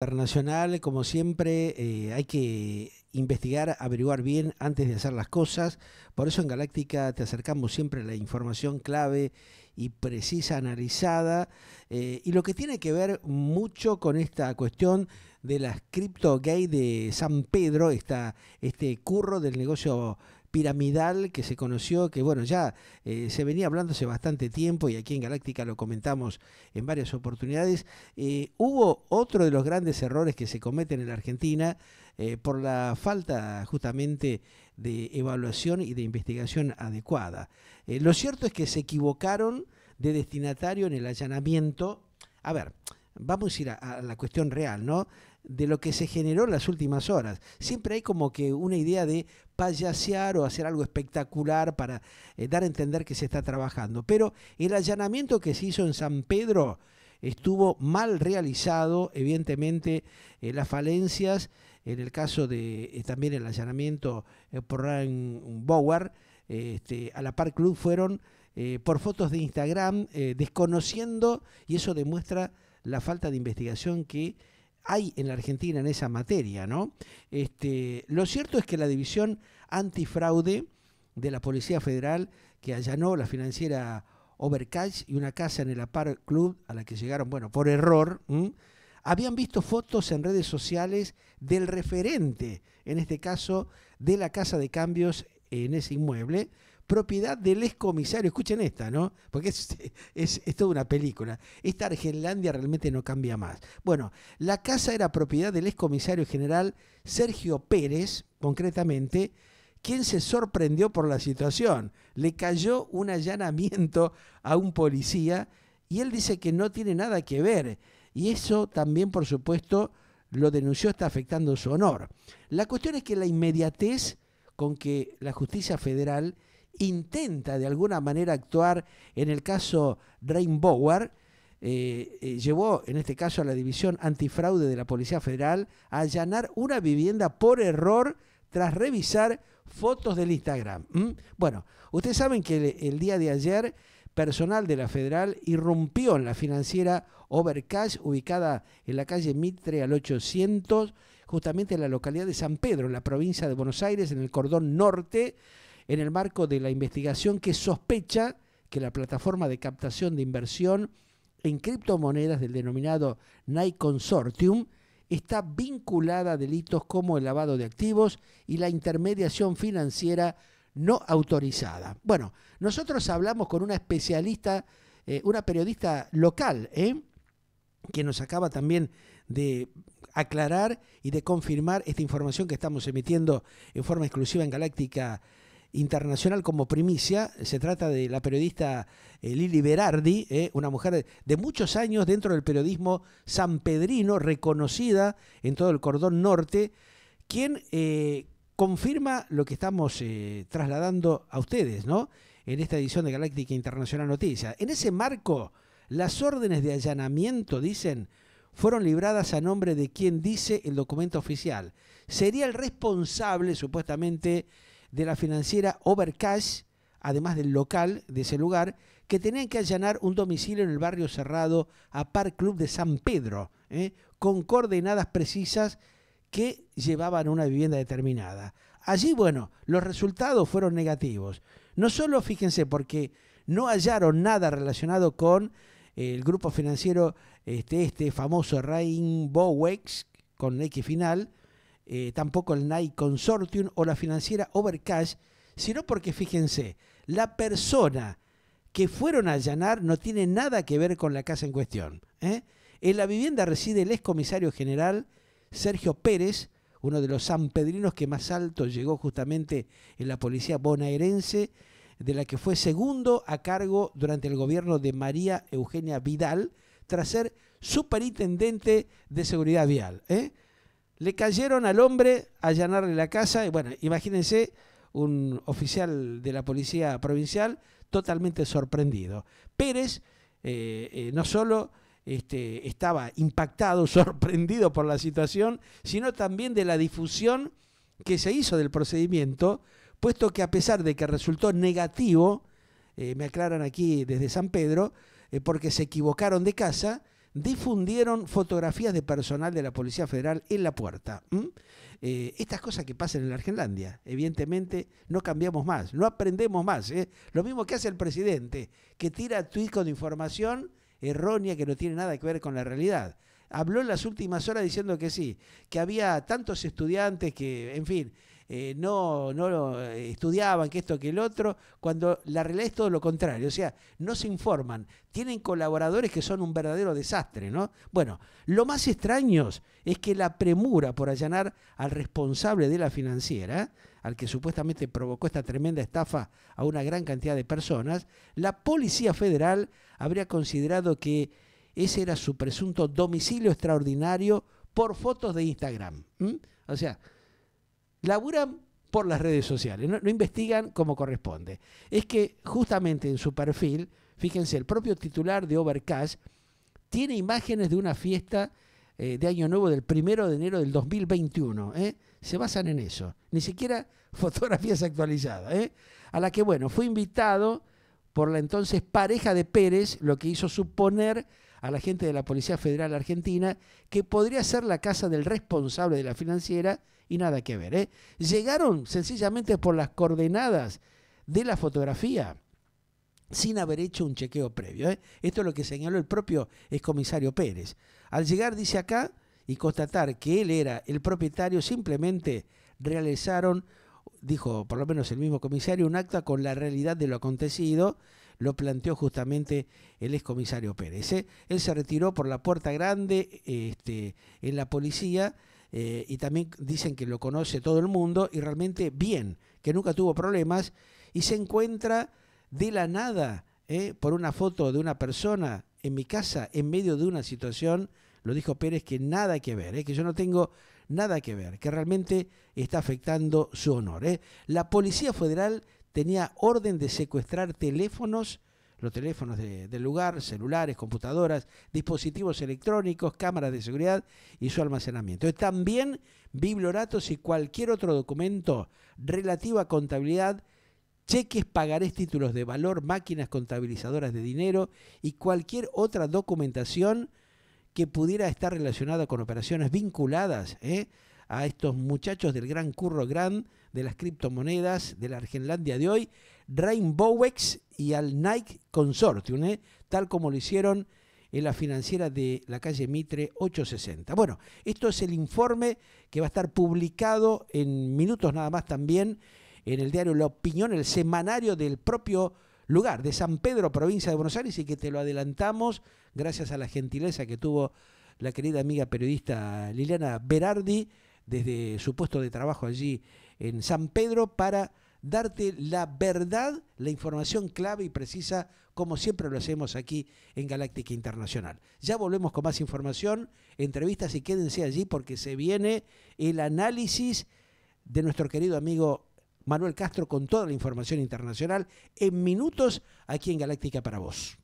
internacional, como siempre, eh, hay que investigar, averiguar bien antes de hacer las cosas. Por eso en Galáctica te acercamos siempre la información clave y precisa, analizada, eh, y lo que tiene que ver mucho con esta cuestión de las cripto Gay de San Pedro, este curro del negocio piramidal que se conoció, que bueno, ya eh, se venía hablando hace bastante tiempo y aquí en Galáctica lo comentamos en varias oportunidades. Eh, hubo otro de los grandes errores que se cometen en la Argentina eh, por la falta justamente de evaluación y de investigación adecuada. lo cierto es que se equivocaron de destinatario en el allanamiento. A ver, vamos a ir a la cuestión real, ¿no? de lo que se generó en las últimas horas. Siempre hay como que una idea de payasear o hacer algo espectacular para eh, dar a entender que se está trabajando. Pero el allanamiento que se hizo en San Pedro estuvo mal realizado, evidentemente eh, las falencias, en el caso de eh, también el allanamiento por Ryan Bower, este, a la par club fueron por fotos de Instagram, desconociendo, y eso demuestra la falta de investigación que hay en la Argentina en esa materia, ¿no? Este, lo cierto es que la división antifraude de la Policía Federal que allanó la financiera Overcash y una casa en el Apar Club a la que llegaron, bueno, por error, habían visto fotos en redes sociales del referente, en este caso de la casa de cambios en ese inmueble, propiedad del excomisario. Escuchen esta, ¿no? Porque es, es, toda una película. Esta Argelandia realmente no cambia más. Bueno, la casa era propiedad del excomisario general Sergio Pérez, concretamente, ¿Quién se sorprendió por la situación. Le cayó un allanamiento a un policía y él dice que no tiene nada que ver. Y eso también, por supuesto, lo denunció, está afectando su honor. La cuestión es que la inmediatez con que la justicia federal intenta de alguna manera actuar en el caso Rainbower, eh, eh, llevó en este caso a la División Antifraude de la Policía Federal a allanar una vivienda por error tras revisar fotos del Instagram. Bueno, ustedes saben que el, el, día de ayer personal de la Federal irrumpió en la financiera Overcash, ubicada en la calle Mitre al 800, justamente en la localidad de San Pedro, en la provincia de Buenos Aires, en el cordón norte, en el marco de la investigación que sospecha que la plataforma de captación de inversión en criptomonedas del denominado Nike Consortium está vinculada a delitos como el lavado de activos y la intermediación financiera no autorizada. Bueno, nosotros hablamos con una especialista, eh, una periodista local, ¿eh? que nos acaba también de aclarar y de confirmar esta información que estamos emitiendo en forma exclusiva en Galáctica internacional como primicia. Se trata de la periodista eh, Lili Berardi, eh, una mujer de, muchos años dentro del periodismo sanpedrino, reconocida en todo el cordón norte, quien eh, confirma lo que estamos trasladando a ustedes, ¿no? En esta edición de Galáctica Internacional Noticias. En ese marco, las órdenes de allanamiento, dicen, fueron libradas a nombre de quien dice el documento oficial. Sería el responsable, supuestamente, de la financiera Overcash, además del local de ese lugar, que tenían que allanar un domicilio en el barrio cerrado a Park Club de San Pedro, ¿eh? con coordenadas precisas que llevaban a una vivienda determinada. Allí, bueno, los resultados fueron negativos. No solo, fíjense, porque no hallaron nada relacionado con eh, el grupo financiero este, este famoso Rainbow Wex, con X final, eh, tampoco el Nike Consortium o la financiera Overcash, sino porque fíjense, la persona que fueron a allanar no tiene nada que ver con la casa en cuestión. ¿eh? En la vivienda reside el excomisario general Sergio Pérez, uno de los sanpedrinos que más alto llegó justamente en la policía bonaerense, de la que fue segundo a cargo durante el gobierno de María Eugenia Vidal, tras ser superintendente de seguridad vial. ¿eh? Le cayeron al hombre a allanarle la casa. Y bueno, imagínense un oficial de la policía provincial totalmente sorprendido. Pérez eh, eh, no solo este, estaba impactado, sorprendido por la situación, sino también de la difusión que se hizo del procedimiento, puesto que a pesar de que resultó negativo, eh, me aclaran aquí desde San Pedro, porque se equivocaron de casa, difundieron fotografías de personal de la Policía Federal en la puerta. Eh, estas cosas que pasan en la Argentina evidentemente no cambiamos más, no aprendemos más. ¿eh? Lo mismo que hace el presidente, que tira tweets con información errónea que no tiene nada que ver con la realidad. Habló en las últimas horas diciendo que sí, que había tantos estudiantes que, en fin, eh, no, no eh, estudiaban, que esto, que el otro, cuando la realidad es todo lo contrario, o sea, no se informan, tienen colaboradores que son un verdadero desastre, ¿no? Bueno, lo más extraño es que la premura por allanar al responsable de la financiera, al que supuestamente provocó esta tremenda estafa a una gran cantidad de personas, la Policía Federal habría considerado que ese era su presunto domicilio extraordinario por fotos de Instagram. O sea, laburan por las redes sociales, no, investigan como corresponde. Es que justamente en su perfil, fíjense, el propio titular de Overcast tiene imágenes de una fiesta eh, de Año Nuevo del primero de enero del 2021. ¿eh? Se basan en eso, ni siquiera fotografías actualizadas. ¿eh? A la que, bueno, fue invitado por la entonces pareja de Pérez, lo que hizo suponer a la gente de la Policía Federal Argentina, que podría ser la casa del responsable de la financiera y nada que ver. ¿eh? Llegaron sencillamente por las coordenadas de la fotografía sin haber hecho un chequeo previo. ¿eh? Esto es lo que señaló el propio excomisario Pérez. Al llegar, dice acá, y constatar que él era el propietario, simplemente realizaron dijo por lo menos el mismo comisario, un acta con la realidad de lo acontecido lo planteó justamente el excomisario Pérez. ¿eh? Él se retiró por la puerta grande este, en la policía eh, y también dicen que lo conoce todo el mundo y realmente bien, que nunca tuvo problemas y se encuentra de la nada ¿eh? por una foto de una persona en mi casa en medio de una situación, lo dijo Pérez, que nada que ver, que yo no tengo nada que ver, que realmente está afectando su honor. ¿eh? La Policía Federal tenía orden de secuestrar teléfonos, los teléfonos del de lugar, celulares, computadoras, dispositivos electrónicos, cámaras de seguridad y su almacenamiento. También biblioratos y cualquier otro documento relativo a contabilidad cheques, pagarés, títulos de valor, máquinas contabilizadoras de dinero y cualquier otra documentación que pudiera estar relacionada con operaciones vinculadas ¿eh? a estos muchachos del gran curro gran de las criptomonedas de la Argenlandia de hoy, Rainbowex y al Nike Consortium, ¿eh? tal como lo hicieron en la financiera de la calle Mitre 860. Bueno, esto es el informe que va a estar publicado en minutos nada más también en el diario La Opinión, el semanario del propio lugar, de San Pedro, provincia de Buenos Aires, y que te lo adelantamos gracias a la gentileza que tuvo la querida amiga periodista Liliana Berardi desde su puesto de trabajo allí en San Pedro para darte la verdad, la información clave y precisa, como siempre lo hacemos aquí en Galáctica Internacional. Ya volvemos con más información, entrevistas y quédense allí porque se viene el análisis de nuestro querido amigo Manuel Castro con toda la información internacional en minutos aquí en Galáctica para vos.